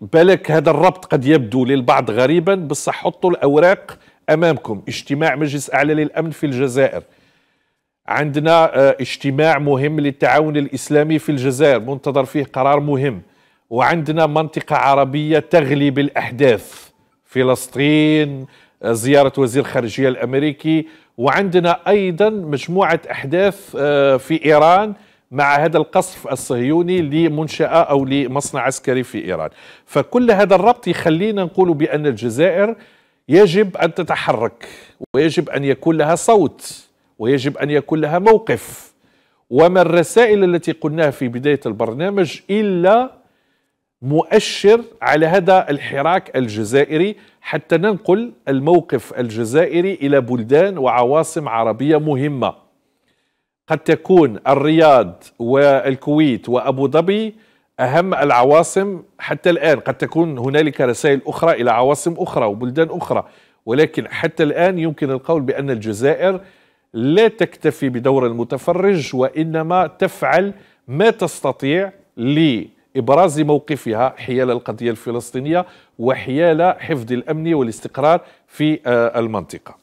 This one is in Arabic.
بالك هذا الربط قد يبدو للبعض غريبا بصح حطوا الأوراق أمامكم اجتماع مجلس أعلى للأمن في الجزائر عندنا آه، اجتماع مهم للتعاون الإسلامي في الجزائر منتظر فيه قرار مهم وعندنا منطقة عربية تغلي بالأحداث فلسطين آه، زيارة وزير الخارجية الأمريكي وعندنا أيضا مجموعة أحداث آه، في إيران مع هذا القصف الصهيوني لمنشأة أو لمصنع عسكري في إيران فكل هذا الربط يخلينا نقول بأن الجزائر يجب أن تتحرك ويجب أن يكون لها صوت ويجب أن يكون لها موقف وما الرسائل التي قلناها في بداية البرنامج إلا مؤشر على هذا الحراك الجزائري حتى ننقل الموقف الجزائري إلى بلدان وعواصم عربية مهمة قد تكون الرياض والكويت وأبو ظبي أهم العواصم حتى الآن قد تكون هنالك رسائل أخرى إلى عواصم أخرى وبلدان أخرى ولكن حتى الآن يمكن القول بأن الجزائر لا تكتفي بدور المتفرج وإنما تفعل ما تستطيع لإبراز موقفها حيال القضية الفلسطينية وحيال حفظ الأمن والاستقرار في آه، المنطقة